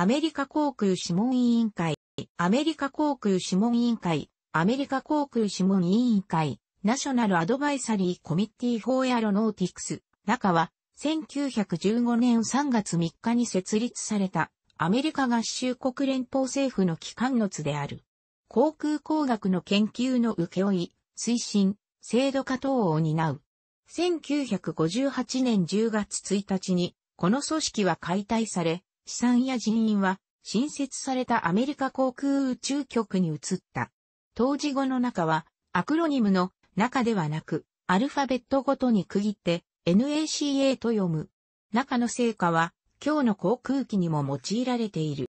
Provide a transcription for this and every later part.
アメリカ航空諮問委員会、アメリカ航空諮問委員会、アメリカ航空諮問委員会、ナショナルアドバイサリーコミッティフォーエロノーティクス、中は、1915年3月3日に設立された、アメリカ合衆国連邦政府の機関のつである。航空工学の研究の請負い、推進、制度化等を担う。1958年10月1日に、この組織は解体され、資産や人員は新設されたアメリカ航空宇宙局に移った。当時語の中はアクロニムの中ではなくアルファベットごとに区切って NACA と読む。中の成果は今日の航空機にも用いられている。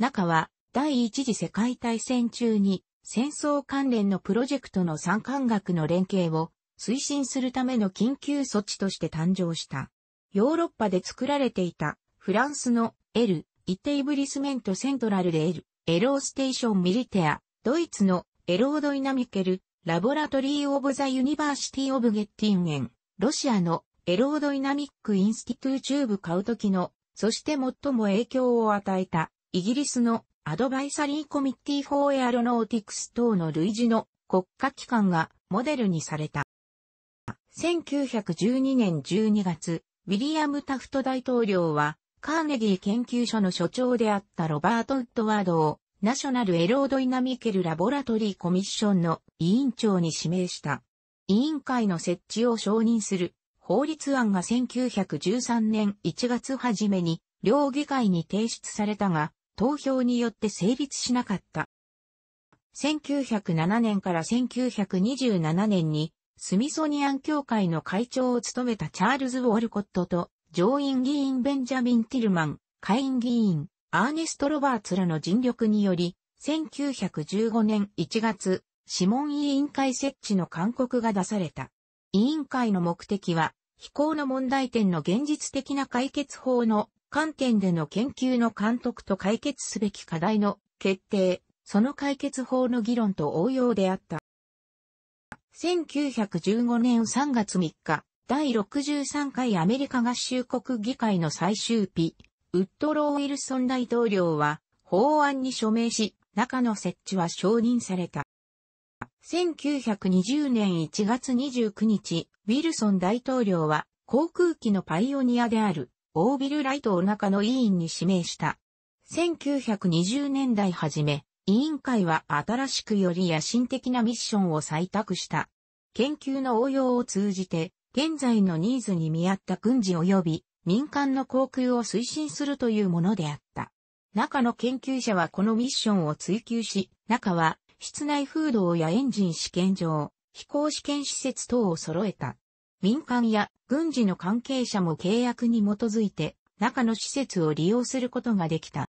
中は第一次世界大戦中に戦争関連のプロジェクトの参観学の連携を推進するための緊急措置として誕生した。ヨーロッパで作られていたフランスの L、イテイブリスメントセントラルで L、エローステーションミリテア、ドイツのエロードイナミケル、ラボラトリー・オブ・ザ・ユニバーシティ・オブ・ゲッティンゲン、ロシアのエロードイナミック・インスティトゥーチューブ・カウトキの、そして最も影響を与えた、イギリスのアドバイサリー・コミッティ・フォー・エアロノーティクス等の類似の国家機関がモデルにされた。1912年12月、ウィリアム・タフト大統領はカーネギー研究所の所長であったロバート・ウッドワードを、ナショナル・エロード・イナミケル・ラボラトリー・コミッションの委員長に指名した。委員会の設置を承認する法律案が1913年1月初めに両議会に提出されたが、投票によって成立しなかった。1907年から1927年にスミソニアン協会の会長を務めたチャールズ・ウォルコットと上院議員ベンジャミン・ティルマン、下院議員、アーネスト・ロバーツらの尽力により、1915年1月、諮問委員会設置の勧告が出された。委員会の目的は、飛行の問題点の現実的な解決法の観点での研究の監督と解決すべき課題の決定、その解決法の議論と応用であった。1915年3月3日、第63回アメリカ合衆国議会の最終日、ウッドロー・ウィルソン大統領は法案に署名し、中の設置は承認された。1920年1月29日、ウィルソン大統領は航空機のパイオニアであるオービル・ライトを中の委員に指名した。1920年代初め、委員会は新しくより野心的なミッションを採択した。研究の応用を通じて、現在のニーズに見合った軍事及び民間の航空を推進するというものであった。中の研究者はこのミッションを追求し、中は室内風洞やエンジン試験場、飛行試験施設等を揃えた。民間や軍事の関係者も契約に基づいて中の施設を利用することができた。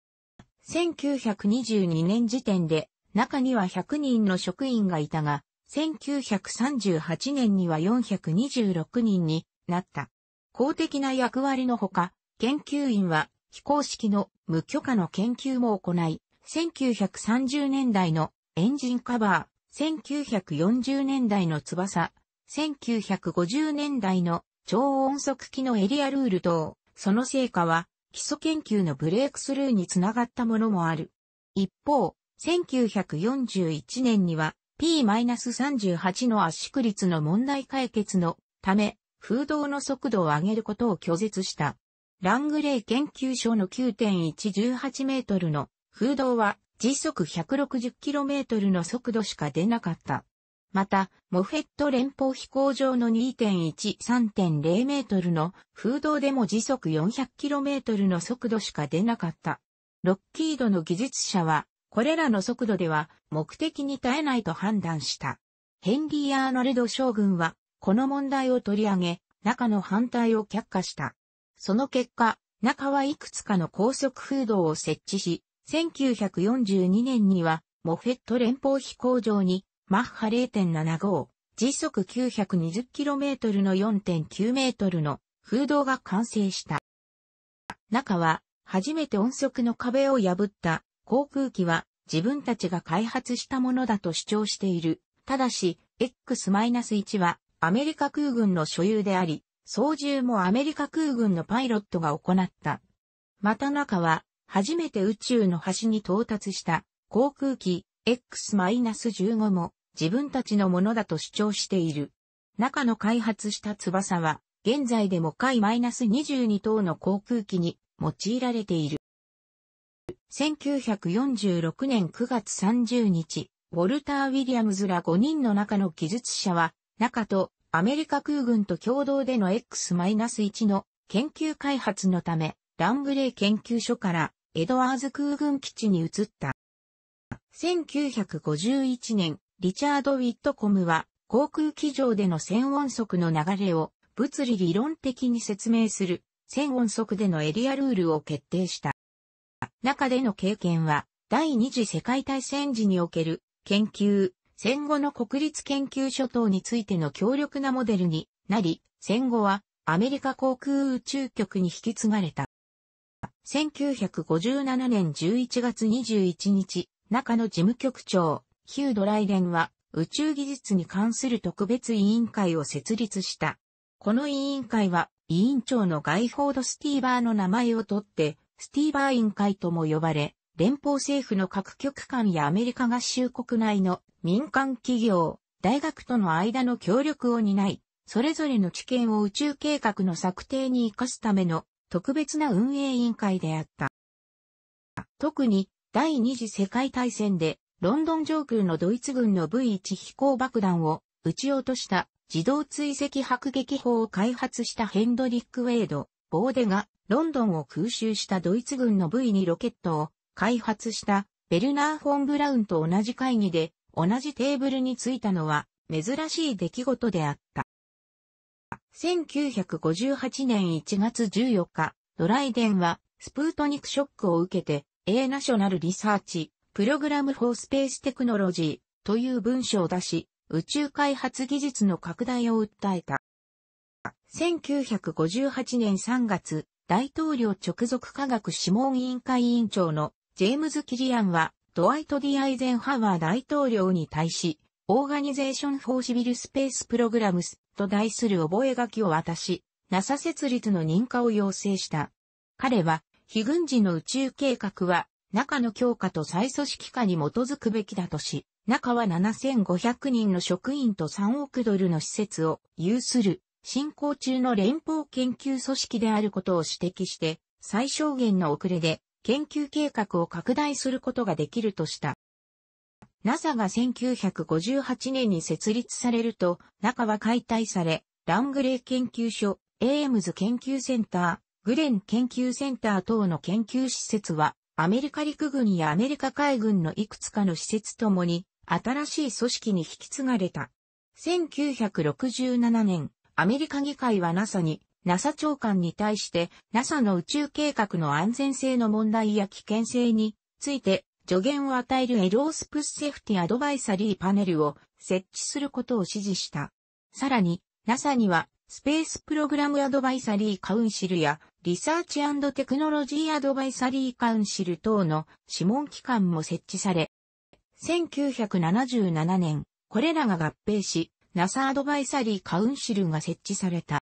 1922年時点で中には100人の職員がいたが、1938年には426人になった。公的な役割のほか、研究員は非公式の無許可の研究も行い、1930年代のエンジンカバー、1940年代の翼、1950年代の超音速機のエリアルール等、その成果は基礎研究のブレイクスルーにつながったものもある。一方、1941年には P-38 の圧縮率の問題解決のため、風洞の速度を上げることを拒絶した。ラングレー研究所の9.118メートルの風洞は時速 160km の速度しか出なかった。また、モフェット連邦飛行場の2.13.0メートルの風洞でも時速 400km の速度しか出なかった。ロッキードの技術者はこれらの速度では目的に耐えないと判断した。ヘンリー・アーノルド将軍は、この問題を取り上げ、中の反対を却下した。その結果、中はいくつかの高速風洞を設置し、1942年には、モフェット連邦飛行場に、マッハ0.75、時速 920km の 4.9m の風洞が完成した。中は、初めて音速の壁を破った航空機は自分たちが開発したものだと主張している。ただし、X-1 はアメリカ空軍の所有であり、操縦もアメリカ空軍のパイロットが行った。また中は、初めて宇宙の端に到達した航空機 X-15 も自分たちのものだと主張している。中の開発した翼は、現在でも海 -22 等の航空機に用いられている。1946年9月30日、ウォルター・ウィリアムズら5人の中の技術者は、中とアメリカ空軍と共同での X-1 の研究開発のため、ラングレー研究所からエドワーズ空軍基地に移った。1951年、リチャード・ウィットコムは、航空機上での線音速の流れを物理理論的に説明する、線音速でのエリアルールを決定した。中での経験は、第二次世界大戦時における研究、戦後の国立研究所等についての強力なモデルになり、戦後はアメリカ航空宇宙局に引き継がれた。1957年11月21日、中野事務局長、ヒュード・ライデンは宇宙技術に関する特別委員会を設立した。この委員会は委員長のガイフォード・スティーバーの名前を取ってスティーバー委員会とも呼ばれ、連邦政府の各局間やアメリカ合衆国内の民間企業、大学との間の協力を担い、それぞれの知見を宇宙計画の策定に活かすための特別な運営委員会であった。特に第二次世界大戦でロンドン上空のドイツ軍の V1 飛行爆弾を撃ち落とした自動追跡迫撃砲を開発したヘンドリック・ウェイド・ボーデがロンドンを空襲したドイツ軍の V2 ロケットを開発したベルナー・フォン・ブラウンと同じ会議で同じテーブルに着いたのは珍しい出来事であった。1958年1月14日、ドライデンはスプートニクショックを受けて A ナショナルリサーチ、プログラム・フォー・スペース・テクノロジーという文章を出し、宇宙開発技術の拡大を訴えた。1958年3月、大統領直属科学諮問委員会委員長のジェームズ・キリアンは、ドワイト・ディ・アイゼンハワー大統領に対し、オーガニゼーション・フォー・シビル・スペース・プログラムスと題する覚書を渡し、NASA 設立の認可を要請した。彼は、非軍事の宇宙計画は、中の強化と再組織化に基づくべきだとし、中は7500人の職員と3億ドルの施設を有する進行中の連邦研究組織であることを指摘して、最小限の遅れで研究計画を拡大することができるとした。NASA が1958年に設立されると、中は解体され、ラングレー研究所、エームズ研究センター、グレン研究センター等の研究施設は、アメリカ陸軍やアメリカ海軍のいくつかの施設ともに、新しい組織に引き継がれた。1967年、アメリカ議会は NASA に、NASA 長官に対して、NASA の宇宙計画の安全性の問題や危険性について、助言を与えるエロースプスセフティアドバイサリーパネルを設置することを指示した。さらに、NASA には、スペースプログラムアドバイサリーカウンシルや、リサーチテクノロジーアドバイサリーカウンシル等の諮問機関も設置され、1977年、これらが合併し、NASA アドバイサリーカウンシルが設置された。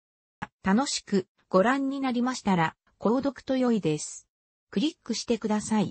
楽しくご覧になりましたら、購読と良いです。クリックしてください。